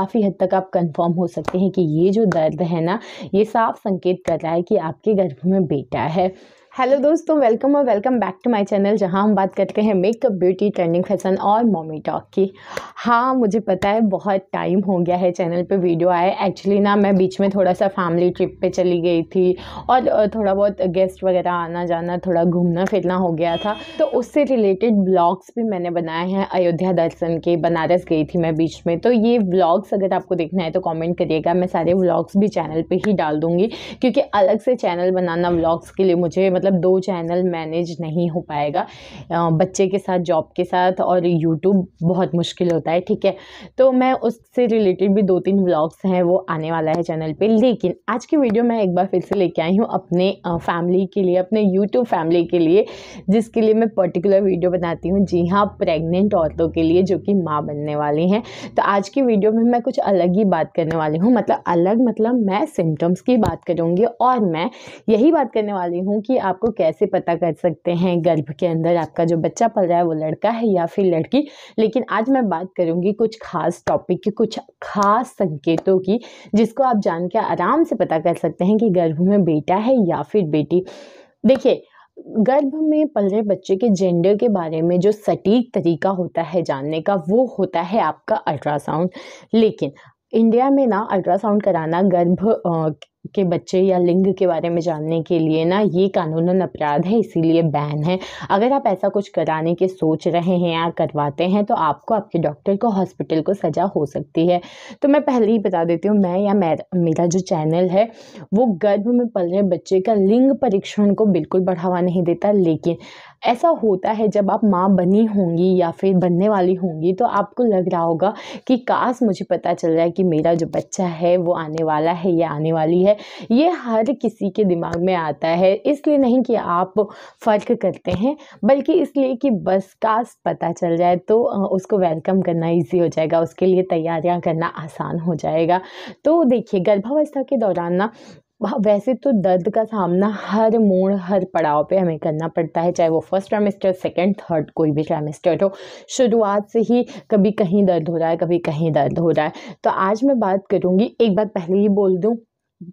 काफ़ी हद तक आप कंफर्म हो सकते हैं कि ये जो दर्द है ना ये साफ संकेत कर रहा है कि आपके गर्भ में बेटा है हेलो दोस्तों वेलकम और welcome back to my channel जहां हम बात करते हैं मेकअप ब्यूटी ट्रेंडिंग फैशन और मॉमी टॉक की हाँ मुझे पता है बहुत टाइम हो गया है चैनल पे वीडियो आए एक्चुअली ना मैं बीच में थोड़ा सा फैमिली ट्रिप पे चली गई थी और थोड़ा बहुत गेस्ट वगैरह आना जाना थोड़ा घूमना फिरना हो गया था तो उससे रिलेटेड ब्लॉग्स भी मैंने बनाए हैं अयोध्या दर्शन के बनारस गई थी मैं बीच में तो ये ब्लॉग्स अगर आपको देखना है तो कॉमेंट करिएगा मैं सारे ब्लॉग्स भी चैनल पर ही डाल दूँगी क्योंकि अलग से चैनल बनाना ब्लॉग्स के लिए मुझे मतलब मतलब दो चैनल मैनेज नहीं हो पाएगा बच्चे के साथ जॉब के साथ और यूट्यूब बहुत मुश्किल होता है ठीक है तो मैं उससे रिलेटेड भी दो तीन व्लॉग्स हैं वो आने वाला है चैनल पे लेकिन आज की वीडियो मैं एक बार फिर से लेके आई हूँ अपने फैमिली के लिए अपने यूट्यूब फैमिली के लिए जिसके लिए मैं पर्टिकुलर वीडियो बनाती हूँ जी हाँ प्रेग्नेंट औरतों के लिए जो कि माँ बनने वाली हैं तो आज की वीडियो में मैं कुछ अलग ही बात करने वाली हूँ मतलब अलग मतलब मैं सिम्टम्स की बात करूँगी और मैं यही बात करने वाली हूँ कि आपको कैसे पता कर सकते हैं गर्भ के अंदर आपका जो बच्चा पल रहा है वो लड़का है या फिर लड़की लेकिन आज मैं बात करूँगी कुछ खास टॉपिक की कुछ खास संकेतों की जिसको आप जान के आराम से पता कर सकते हैं कि गर्भ में बेटा है या फिर बेटी देखिए गर्भ में पल रहे बच्चे के जेंडर के बारे में जो सटीक तरीका होता है जानने का वो होता है आपका अल्ट्रासाउंड लेकिन इंडिया में ना अल्ट्रासाउंड कराना गर्भ के बच्चे या लिंग के बारे में जानने के लिए ना ये कानूनन अपराध है इसीलिए बैन है अगर आप ऐसा कुछ कराने के सोच रहे हैं या करवाते हैं तो आपको आपके डॉक्टर को हॉस्पिटल को सज़ा हो सकती है तो मैं पहले ही बता देती हूँ मैं या मेरा जो चैनल है वो गर्भ में पल रहे बच्चे का लिंग परीक्षण को बिल्कुल बढ़ावा नहीं देता लेकिन ऐसा होता है जब आप माँ बनी होंगी या फिर बनने वाली होंगी तो आपको लग रहा होगा कि काश मुझे पता चल रहा है कि मेरा जो बच्चा है वो आने वाला है या आने वाली है है ये हर किसी के दिमाग में आता है इसलिए नहीं कि आप फ़र्क करते हैं बल्कि इसलिए कि बस कास्ट पता चल जाए तो उसको वेलकम करना ईजी हो जाएगा उसके लिए तैयारियाँ करना आसान हो जाएगा तो देखिए गर्भावस्था के दौरान ना वैसे तो दर्द का सामना हर मोड़ हर पड़ाव पे हमें करना पड़ता है चाहे वो फर्स्ट ट्रेमेस्टर सेकंड थर्ड कोई भी ट्रेमेस्टर हो शुरुआत से ही कभी कहीं दर्द हो रहा है कभी कहीं दर्द हो रहा है तो आज मैं बात करूँगी एक बात पहले ही बोल दूँ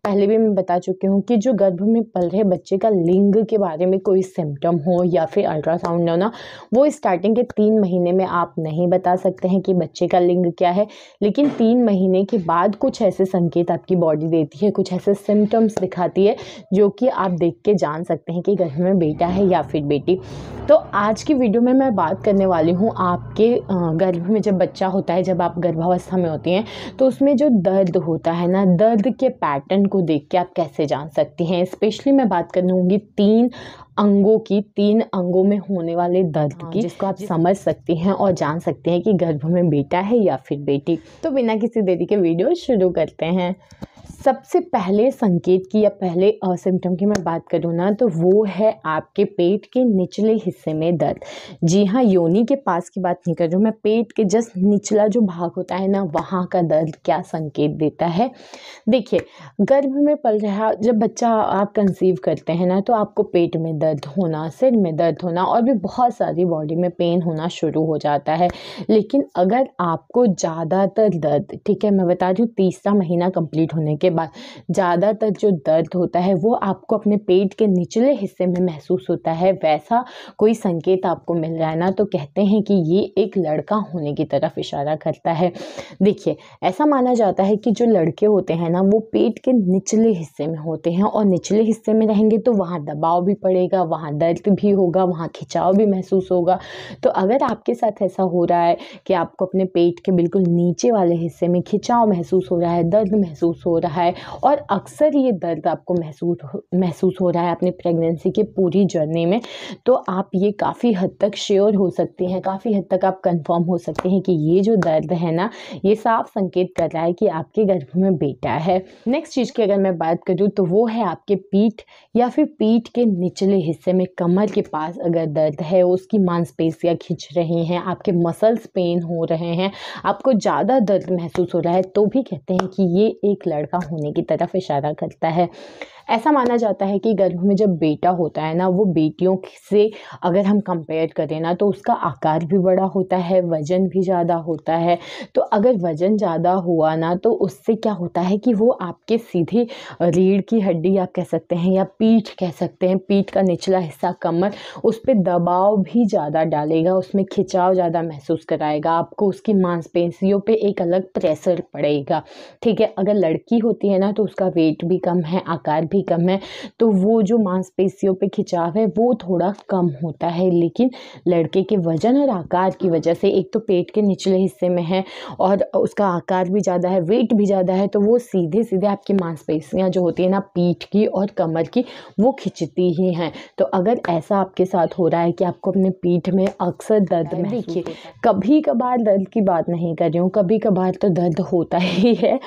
पहले भी मैं बता चुकी हूँ कि जो गर्भ में पल रहे बच्चे का लिंग के बारे में कोई सिम्टम हो या फिर अल्ट्रासाउंड होना वो स्टार्टिंग के तीन महीने में आप नहीं बता सकते हैं कि बच्चे का लिंग क्या है लेकिन तीन महीने के बाद कुछ ऐसे संकेत आपकी बॉडी देती है कुछ ऐसे सिम्टम्स दिखाती है जो कि आप देख के जान सकते हैं कि गर्भ में बेटा है या फिर बेटी तो आज की वीडियो में मैं बात करने वाली हूँ आपके गर्भ में जब बच्चा होता है जब आप गर्भावस्था में होती हैं तो उसमें जो दर्द होता है ना दर्द के पैटर्न को देख के आप कैसे जान सकती हैं स्पेशली मैं बात करूँगी तीन अंगों की तीन अंगों में होने वाले दर्द हाँ, की जिसको आप समझ सकती हैं और जान सकते हैं कि गर्भ में बेटा है या फिर बेटी तो बिना किसी देरी के वीडियो शुरू करते हैं सबसे पहले संकेत की या पहले सिम्टम की मैं बात करूँ ना तो वो है आपके पेट के निचले हिस्से में दर्द जी हाँ योनी के पास की बात नहीं कर रही हूँ मैं पेट के जस्ट निचला जो भाग होता है ना वहाँ का दर्द क्या संकेत देता है देखिए गर्भ में पल रहा जब बच्चा आप कंसीव करते हैं ना तो आपको पेट में दर्द होना सिर में दर्द होना और भी बहुत सारी बॉडी में पेन होना शुरू हो जाता है लेकिन अगर आपको ज़्यादातर दर्द ठीक है मैं बता रही हूँ तीसरा महीना कंप्लीट होने के बाद ज़्यादातर जो दर्द होता है वो आपको अपने पेट के निचले हिस्से में महसूस होता है वैसा कोई संकेत आपको मिल रहा है ना तो कहते हैं कि ये एक लड़का होने की तरफ इशारा करता है देखिए ऐसा माना जाता है कि जो लड़के होते हैं ना वो पेट के निचले हिस्से में होते हैं और निचले हिस्से में रहेंगे तो वहाँ दबाव भी पड़ेगा वहाँ दर्द भी होगा वहाँ खिंचाव भी महसूस होगा तो अगर आपके साथ ऐसा हो रहा है कि आपको अपने पेट के बिल्कुल नीचे वाले हिस्से में खिंचाव महसूस हो रहा है दर्द महसूस हो रहा है रहा है और अक्सर ये दर्द आपको महसूस हो महसूस हो रहा है अपनी प्रेगनेंसी के पूरी जर्नी में तो आप ये काफ़ी हद तक श्योर हो सकते हैं काफ़ी हद तक आप कंफर्म हो सकते हैं कि ये जो दर्द है ना ये साफ संकेत कर रहा है कि आपके गर्भ में बेटा है नेक्स्ट चीज़ की अगर मैं बात करूँ तो वो है आपके पीठ या फिर पीठ के निचले हिस्से में कमर के पास अगर दर्द है उसकी मांसपेशियाँ खिंच रही हैं आपके मसल्स पेन हो रहे हैं आपको ज़्यादा दर्द महसूस हो रहा है तो भी कहते हैं कि ये एक लड़का होने की तरफ इशारा करता है ऐसा माना जाता है कि गर्भ में जब बेटा होता है ना वो बेटियों से अगर हम कंपेयर करें ना तो उसका आकार भी बड़ा होता है वज़न भी ज़्यादा होता है तो अगर वज़न ज़्यादा हुआ ना तो उससे क्या होता है कि वो आपके सीधे रीढ़ की हड्डी आप कह सकते हैं या पीठ कह सकते हैं पीठ का निचला हिस्सा कमर उस पर दबाव भी ज़्यादा डालेगा उसमें खिंचाव ज़्यादा महसूस कराएगा आपको उसकी मांसपेशियों पर एक अलग प्रेशर पड़ेगा ठीक है अगर लड़की होती है ना तो उसका वेट भी कम है आकार भी भी कम है तो वो जो मांसपेशियों पे खिंचाव है वो थोड़ा कम होता है लेकिन लड़के के वजन और आकार की वजह से एक तो पेट के निचले हिस्से में है और उसका आकार भी ज़्यादा है वेट भी ज़्यादा है तो वो सीधे सीधे आपकी मांसपेशियाँ जो होती हैं ना पीठ की और कमर की वो खिंचती ही हैं तो अगर ऐसा आपके साथ हो रहा है कि आपको अपने पीठ में अक्सर दर्द में देखिए कभी कभार दर्द की बात नहीं कर रही हूँ कभी कभार तो दर्द होता ही है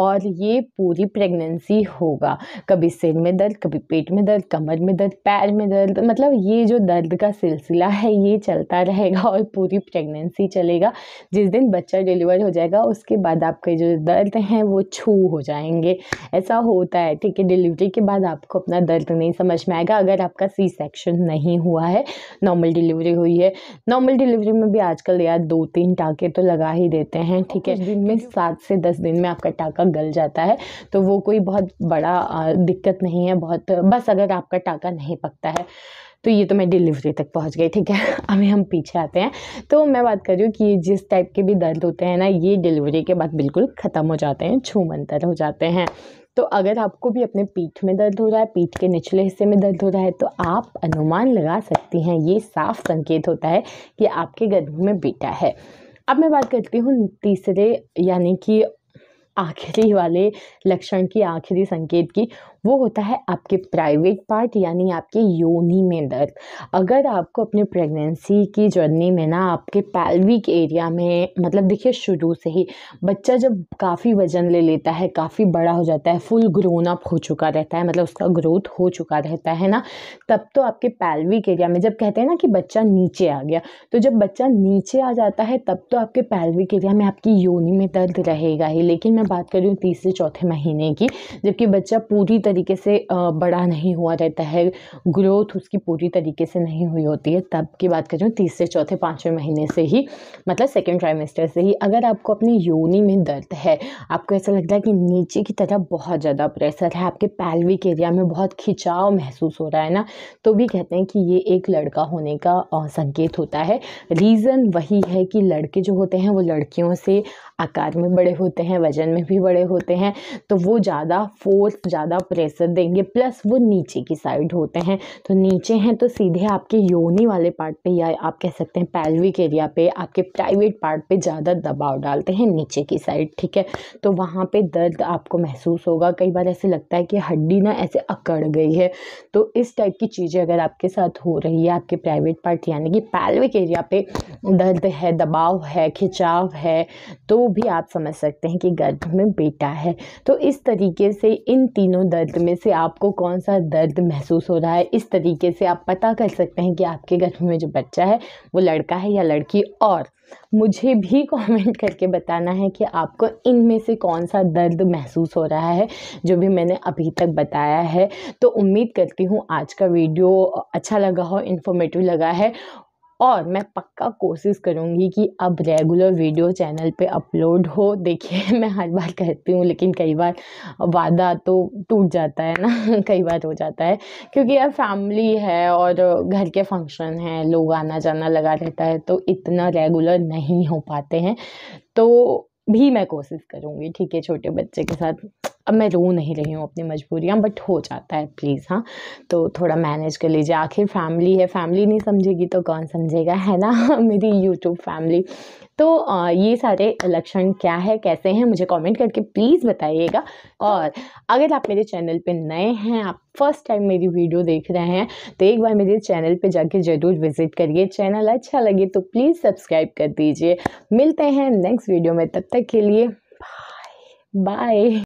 और ये पूरी प्रेगनेंसी होगा कभी सिर में दर्द कभी पेट में दर्द कमर में दर्द पैर में दर्द मतलब ये जो दर्द का सिलसिला है ये चलता रहेगा और पूरी प्रेगनेंसी चलेगा जिस दिन बच्चा डिलीवर हो जाएगा उसके बाद आपके जो दर्द हैं वो छू हो जाएंगे ऐसा होता है ठीक है डिलीवरी के बाद आपको अपना दर्द नहीं समझ में आएगा अगर आपका सी सेक्शन नहीं हुआ है नॉर्मल डिलीवरी हुई है नॉर्मल डिलीवरी में भी आजकल यार दो तीन टाके तो लगा ही देते हैं ठीक है दिन में सात से दस दिन में आपका टाका गल जाता है तो वो कोई बहुत बड़ा दिक्कत दिक्कत नहीं है बहुत बस अगर आपका टाका नहीं पकता है तो ये तो मैं डिलीवरी तक पहुंच गई ठीक है अभी हम पीछे आते हैं तो मैं बात कर रही हूँ कि जिस टाइप के भी दर्द होते हैं ना ये डिलीवरी के बाद बिल्कुल ख़त्म हो जाते हैं छूमंतर हो जाते हैं तो अगर आपको भी अपने पीठ में दर्द हो रहा है पीठ के निचले हिस्से में दर्द हो रहा है तो आप अनुमान लगा सकती हैं ये साफ संकेत होता है कि आपके गर्भ में बेटा है अब मैं बात करती हूँ तीसरे यानी कि आखिरी वाले लक्षण की आखिरी संकेत की वो होता है आपके प्राइवेट पार्ट यानी आपके योनी में दर्द अगर आपको अपने प्रेगनेंसी की जर्नी में ना आपके पैल्विक एरिया में मतलब देखिए शुरू से ही बच्चा जब काफ़ी वजन ले लेता है काफ़ी बड़ा हो जाता है फुल ग्रोन अप हो चुका रहता है मतलब उसका ग्रोथ हो चुका रहता है ना तब तो आपके पैल्विक एरिया में जब कहते हैं ना कि बच्चा नीचे आ गया तो जब बच्चा नीचे आ जाता है तब तो आपके पैल्विक एरिया में आपकी योनी में दर्द रहेगा ही लेकिन मैं बात कर रही हूँ तीसरे चौथे महीने की जबकि बच्चा पूरी तरीके से बड़ा नहीं हुआ रहता है ग्रोथ उसकी पूरी तरीके से नहीं हुई होती है तब की बात करें तीसरे चौथे पाँचवें महीने से ही मतलब सेकेंड ट्राइमेस्टर से ही अगर आपको अपनी योनी में दर्द है आपको ऐसा लगता है कि नीचे की तरफ बहुत ज़्यादा प्रेशर है आपके पैलविक एरिया में बहुत खिंचाव महसूस हो रहा है ना तो भी कहते हैं कि ये एक लड़का होने का संकेत होता है रीज़न वही है कि लड़के जो होते हैं वो लड़कियों से आकार में बड़े होते हैं वजन में भी बड़े होते हैं तो वो ज़्यादा फोर्स ज़्यादा प्रेशर देंगे प्लस वो नीचे की साइड होते हैं तो नीचे हैं तो सीधे आपके योनी वाले पार्ट पे या आप कह सकते हैं पैल्विक एरिया पे आपके प्राइवेट पार्ट पे ज़्यादा दबाव डालते हैं नीचे की साइड ठीक है तो वहाँ पे दर्द आपको महसूस होगा कई बार ऐसे लगता है कि हड्डी ना ऐसे अकड़ गई है तो इस टाइप की चीज़ें अगर आपके साथ हो रही है आपके प्राइवेट पार्ट यानी कि पैल्विक एरिया पर दर्द है दबाव है खिंचाव है तो भी आप समझ सकते हैं कि गर्भ में बेटा है तो इस तरीके से इन तीनों दर्द दर्द में से आपको कौन सा दर्द महसूस हो रहा है इस तरीके से आप पता कर सकते हैं कि आपके घर में जो बच्चा है वो लड़का है या लड़की और मुझे भी कमेंट करके बताना है कि आपको इनमें से कौन सा दर्द महसूस हो रहा है जो भी मैंने अभी तक बताया है तो उम्मीद करती हूँ आज का वीडियो अच्छा लगा हो इन्फॉर्मेटिव लगा है और मैं पक्का कोशिश करूँगी कि अब रेगुलर वीडियो चैनल पे अपलोड हो देखिए मैं हर बार कहती हूँ लेकिन कई बार वादा तो टूट जाता है ना कई बार हो जाता है क्योंकि यार फैमिली है और घर के फंक्शन हैं लोग आना जाना लगा रहता है तो इतना रेगुलर नहीं हो पाते हैं तो भी मैं कोशिश करूँगी ठीक है छोटे बच्चे के साथ अब मैं रो नहीं रही हूँ अपनी मजबूरियाँ बट हो जाता है प्लीज़ हाँ तो थोड़ा मैनेज कर लीजिए आखिर फैमिली है फैमिली नहीं समझेगी तो कौन समझेगा है ना मेरी यूट्यूब फैमिली तो ये सारे लक्षण क्या है कैसे हैं मुझे कमेंट करके प्लीज़ बताइएगा और अगर आप मेरे चैनल पे नए हैं आप फर्स्ट टाइम मेरी वीडियो देख रहे हैं तो एक बार मेरे चैनल पे जाके ज़रूर विज़िट करिए चैनल अच्छा लगे तो प्लीज़ सब्सक्राइब कर दीजिए मिलते हैं नेक्स्ट वीडियो में तब तक के लिए बाय बाय